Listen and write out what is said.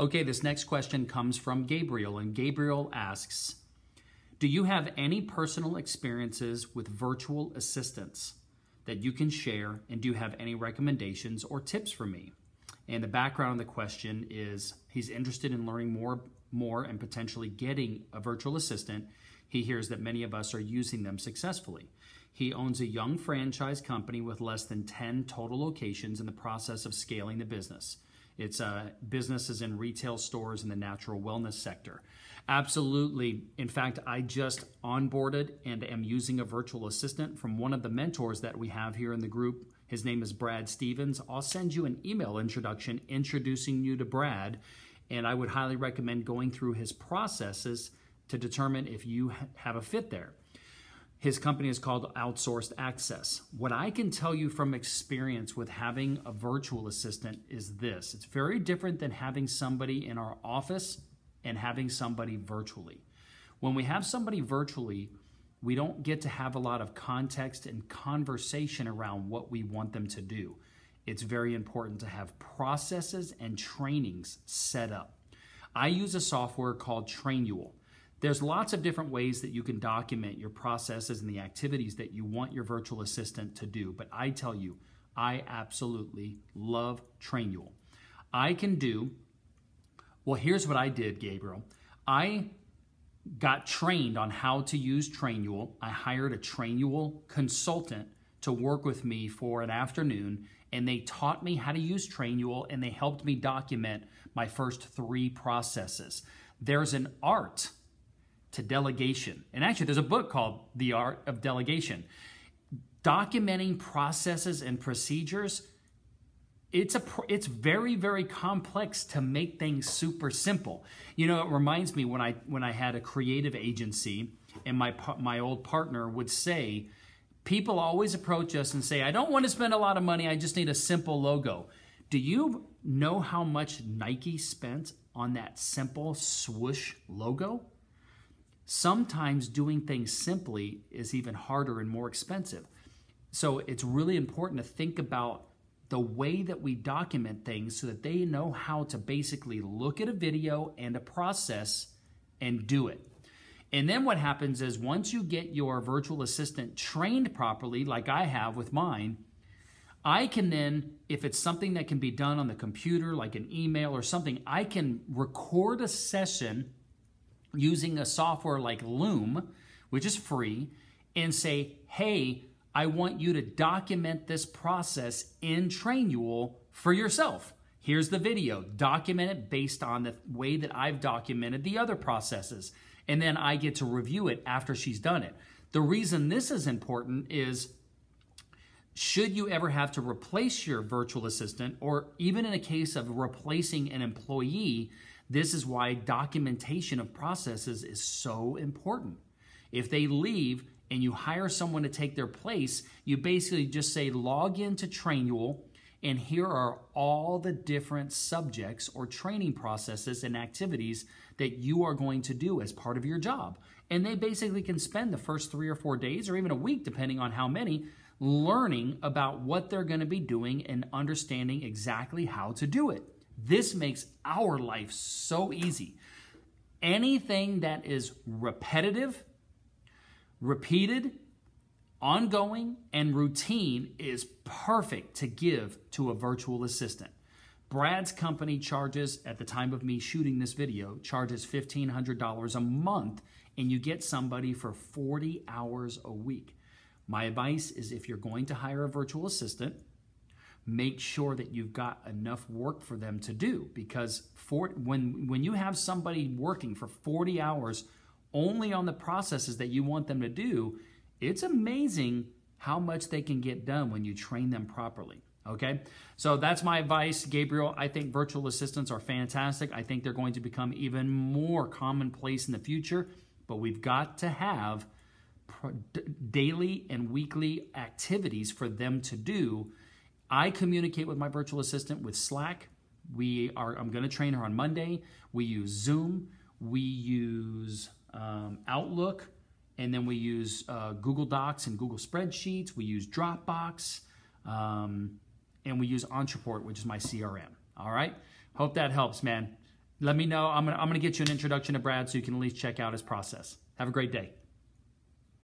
Okay, this next question comes from Gabriel, and Gabriel asks, do you have any personal experiences with virtual assistants that you can share? And do you have any recommendations or tips for me? And the background of the question is he's interested in learning more, more and potentially getting a virtual assistant. He hears that many of us are using them successfully. He owns a young franchise company with less than 10 total locations in the process of scaling the business. It's uh, businesses in retail stores in the natural wellness sector. Absolutely. In fact, I just onboarded and am using a virtual assistant from one of the mentors that we have here in the group. His name is Brad Stevens. I'll send you an email introduction introducing you to Brad, and I would highly recommend going through his processes to determine if you have a fit there. His company is called Outsourced Access. What I can tell you from experience with having a virtual assistant is this it's very different than having somebody in our office and having somebody virtually. When we have somebody virtually, we don't get to have a lot of context and conversation around what we want them to do. It's very important to have processes and trainings set up. I use a software called Trainual. There's lots of different ways that you can document your processes and the activities that you want your virtual assistant to do, but I tell you, I absolutely love Trainual. I can do, well, here's what I did, Gabriel. I got trained on how to use Trainual. I hired a Trainual consultant to work with me for an afternoon, and they taught me how to use Trainual and they helped me document my first three processes. There's an art to delegation. And actually, there's a book called The Art of Delegation. Documenting processes and procedures, it's a it's very very complex to make things super simple. You know, it reminds me when I when I had a creative agency and my my old partner would say, people always approach us and say, "I don't want to spend a lot of money. I just need a simple logo." Do you know how much Nike spent on that simple swoosh logo? Sometimes doing things simply is even harder and more expensive. So it's really important to think about the way that we document things so that they know how to basically look at a video and a process and do it. And then what happens is once you get your virtual assistant trained properly, like I have with mine, I can then, if it's something that can be done on the computer, like an email or something, I can record a session using a software like Loom, which is free, and say, hey, I want you to document this process in Trainual for yourself. Here's the video, document it based on the way that I've documented the other processes. And then I get to review it after she's done it. The reason this is important is should you ever have to replace your virtual assistant, or even in a case of replacing an employee, this is why documentation of processes is so important. If they leave and you hire someone to take their place, you basically just say log into Trainual and here are all the different subjects or training processes and activities that you are going to do as part of your job. And they basically can spend the first three or four days or even a week, depending on how many, learning about what they're going to be doing and understanding exactly how to do it. This makes our life so easy. Anything that is repetitive, repeated, ongoing, and routine is perfect to give to a virtual assistant. Brad's company charges, at the time of me shooting this video, charges $1,500 a month, and you get somebody for 40 hours a week. My advice is if you're going to hire a virtual assistant, make sure that you've got enough work for them to do because for, when, when you have somebody working for 40 hours only on the processes that you want them to do, it's amazing how much they can get done when you train them properly. Okay, so that's my advice, Gabriel. I think virtual assistants are fantastic. I think they're going to become even more commonplace in the future, but we've got to have daily and weekly activities for them to do I communicate with my virtual assistant with Slack. We are, I'm gonna train her on Monday. We use Zoom, we use um, Outlook, and then we use uh, Google Docs and Google Spreadsheets. We use Dropbox, um, and we use Entreport, which is my CRM. All right, hope that helps, man. Let me know. I'm gonna, I'm gonna get you an introduction to Brad so you can at least check out his process. Have a great day.